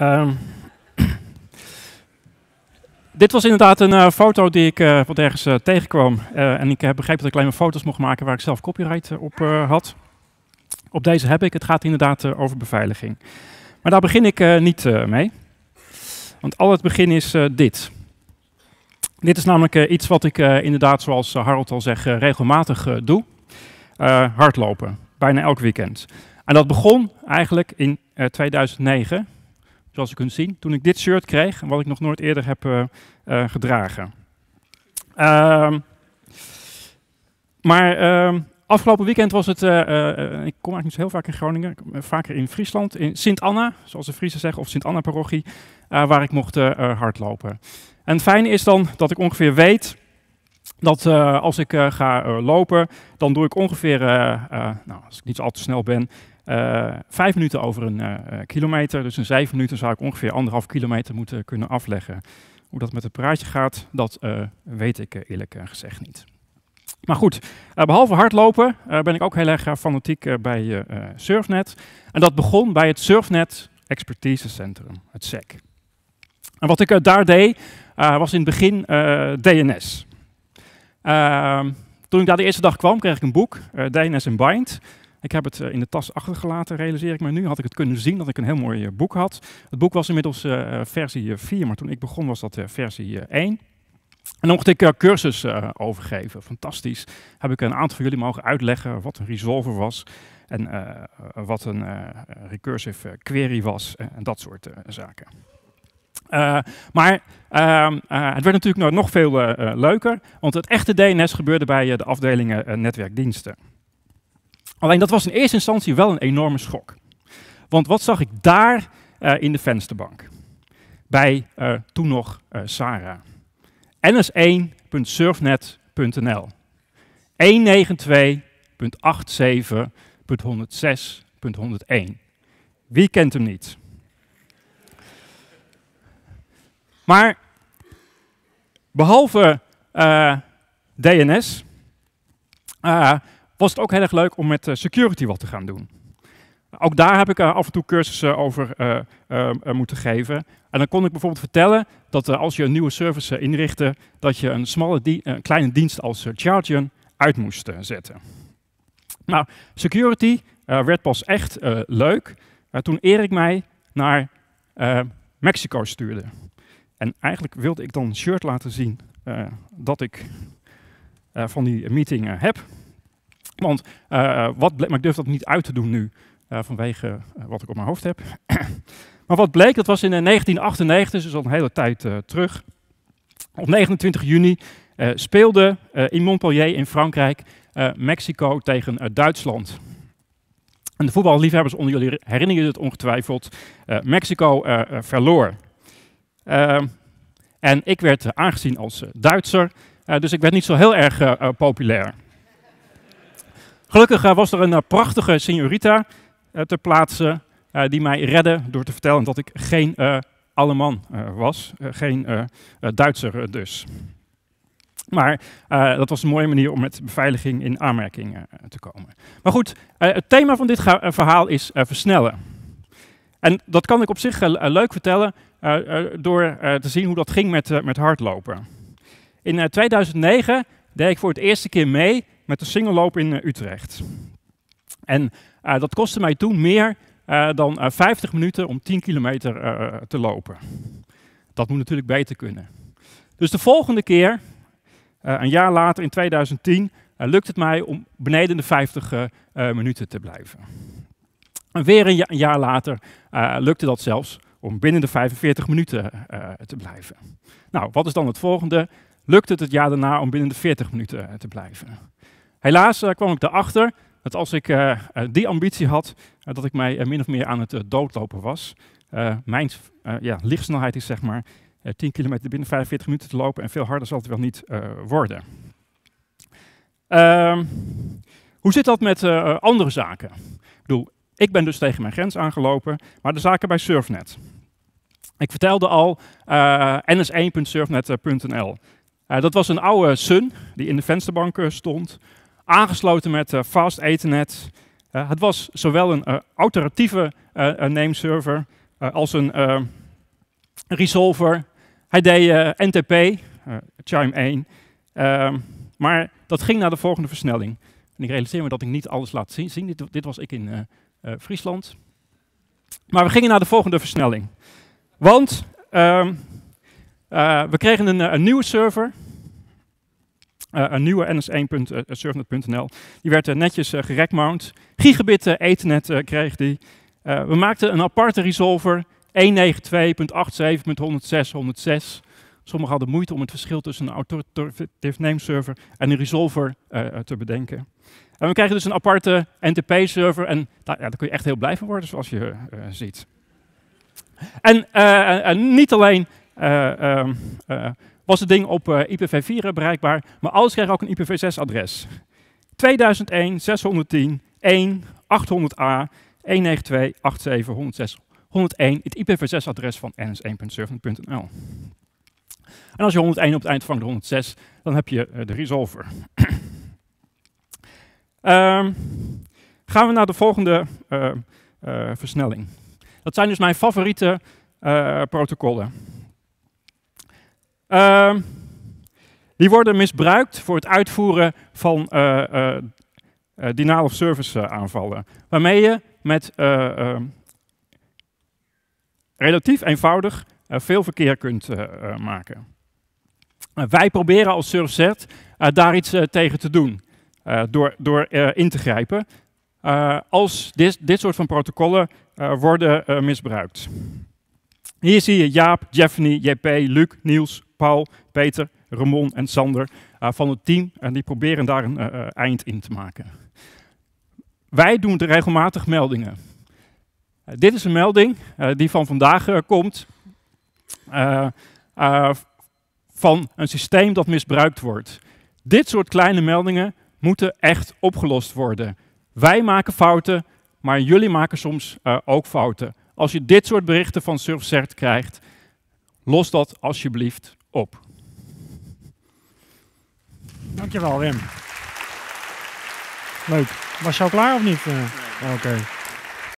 Ehm, dit was inderdaad een eh, foto die ik eh, wat ergens eh, tegenkwam. en ik heb begrepen dat ik alleen maar foto's mocht maken waar ik zelf copyright op had. Op deze heb ik. Het gaat inderdaad over beveiliging. Maar daar begin ik niet mee. Want al het begin is dit. Dit is namelijk iets wat ik inderdaad, zoals Harold al zegt, regelmatig doe. hardlopen. Bijna elk weekend. En dat begon eigenlijk in 2009 zoals je kunt zien, toen ik dit shirt kreeg, wat ik nog nooit eerder heb eh, eh, gedragen. Ehm, maar ehm, afgelopen weekend was het, eh, ik kom eigenlijk niet zo heel vaak in Groningen, vaker in Friesland, in Sint-Anna, zoals de Friesen zeggen, of Sint-Anna-parochie, waar ik mocht hardlopen. En het fijne is dan dat ik ongeveer weet dat als ik ga lopen, dan doe ik ongeveer, nou, als ik niet al te snel ben, eh, vijf minuten over een eh, eh, kilometer. Dus in zeven minuten zou ik ongeveer anderhalf kilometer moeten kunnen afleggen. Hoe dat met het praatje gaat, dat weet ik eerlijk gezegd niet. Maar goed, behalve hardlopen ben ik ook heel erg fanatiek bij Surfnet. En dat begon bij het Surfnet Expertise Centrum, het SEC. En wat ik daar deed, was in het begin DNS. Ehm, toen ik daar de eerste dag kwam, kreeg ik een boek, DNS in Bind. Ik heb het eh, in de tas achtergelaten, realiseer ik me nu. Had ik het kunnen zien dat ik een heel mooi eh, boek had. Het boek was inmiddels eh, versie 4, maar toen ik begon was dat versie 1. En dan mocht ik cursus overgeven. Fantastisch. Heb ik een aantal van jullie mogen uitleggen wat een resolver was. En wat een recursive query was. En dat soort zaken. maar ehm, het werd natuurlijk nog veel leuker, want het echte DNS gebeurde bij de afdelingen netwerkdiensten. Alleen dat was in eerste instantie wel een enorme schok. Want wat zag ik daar eh, in de vensterbank? Bij eh, toen nog eh, Sarah. ns1.surfnet.nl 192.87.106.101 Wie kent hem niet? Maar behalve DNS was het ook heel erg leuk om met eh, security wat te gaan doen. Ook daar heb ik eh, af en toe cursussen over eh, moeten geven. En dan kon ik bijvoorbeeld vertellen dat als je een nieuwe service inrichtte, dat je een, smalle een kleine dienst als Chargen uit moest zetten. Nou, security werd pas echt leuk toen Erik mij naar Mexico stuurde. En eigenlijk wilde ik dan een shirt laten zien dat ik van die meeting heb. Want eh, wat bleek, maar ik durf dat niet uit te doen nu, eh, vanwege eh, wat ik op mijn hoofd heb. maar wat bleek, dat was in 1998, dus al een hele tijd terug. Op 29 juni speelde in Montpellier in Frankrijk Mexico tegen Duitsland. En de voetballiefhebbers onder jullie herinneren je het ongetwijfeld. Mexico verloor. Ehm, en ik werd aangezien als Duitser, dus ik werd niet zo heel erg populair. Gelukkig eh, was er een eh, prachtige signorita eh, ter plaatse die mij redde door te vertellen dat ik geen Alleman was, geen Duitser dus. Maar dat was een mooie manier om met beveiliging in aanmerking te komen. Maar goed, het thema van dit verhaal is versnellen. En dat kan ik op zich leuk vertellen door te zien hoe dat ging met, met hardlopen. In 2009 deed ik voor het eerste keer mee met de singelloop in eh, Utrecht. En eh, dat kostte mij toen meer eh, dan 50 minuten om 10 kilometer te lopen. Dat moet natuurlijk beter kunnen. Dus de volgende keer, een jaar later in 2010, lukt het mij om beneden de 50 minuten te blijven. En weer een, jaar later lukte dat zelfs om binnen de 45 minuten te blijven. Nou, wat is dan het volgende? Lukt het het jaar daarna om binnen de 40 minuten te blijven? Helaas eh, kwam ik erachter dat als ik eh, eh, die ambitie had, dat ik mij min of meer aan het doodlopen was. mijn ja, lichtsnelheid is zeg maar 10 kilometer binnen 45 minuten te lopen en veel harder zal het wel niet worden. Ehm, hoe zit dat met andere zaken? Ik bedoel, ik ben dus tegen mijn grens aangelopen, maar de zaken bij Surfnet. Ik vertelde al ns1.surfnet.nl. dat was een oude Sun die in de vensterbank stond aangesloten met eh, Fast Ethernet. Eh, het was zowel een eh, alternatieve nameserver als een resolver. Hij deed NTP, Chime 1, ehm, maar dat ging naar de volgende versnelling. En ik realiseer me dat ik niet alles laat zien. Dit, dit was ik in Friesland. Maar we gingen naar de volgende versnelling. Want ehm, we kregen een, een, nieuwe server. Eh, een nieuwe ns1.surfnet.nl. Eh, die werd eh, netjes uh, Gigabit Ethernet kreeg die. we maakten een aparte resolver, 192.87.106.106. Sommigen hadden moeite om het verschil tussen een authoritative name server en een resolver te bedenken. En we krijgen dus een aparte NTP-server en daar, ja, daar, kun je echt heel blij van worden, zoals je ziet. En, en, niet alleen ehm, was het ding op eh, IPv4 bereikbaar, maar alles kreeg ook een IPv6-adres. 2001, 610, 1, 800a, 192, 87, 106, 101, het IPv6-adres van ns1.server.nl. En als je 101 op het eind vangt 106, dan heb je eh, de resolver. Ehm, gaan we naar de volgende eh, versnelling. Dat zijn dus mijn favoriete protocollen. Ehm, die worden misbruikt voor het uitvoeren van uh, denial of service aanvallen. Waarmee je met ehm, relatief eenvoudig veel verkeer kunt maken. wij proberen als SurfZ daar iets tegen te doen. door door in te grijpen. als dit, dit soort van protocollen worden misbruikt. Hier zie je Jaap, Jeffrey, JP, Luc, Niels, Paul, Peter, Ramon en Sander eh, van het team. En die proberen daar een eh, eh, eind in te maken. Wij doen regelmatig meldingen. dit is een melding die van vandaag komt van een systeem dat misbruikt wordt. Dit soort kleine meldingen moeten echt opgelost worden. Wij maken fouten, maar jullie maken soms ook fouten. Als je dit soort berichten van SurfCert krijgt, los dat alsjeblieft op. Dankjewel, Wim. Leuk. Was je klaar of niet? Nee. Eh, oké.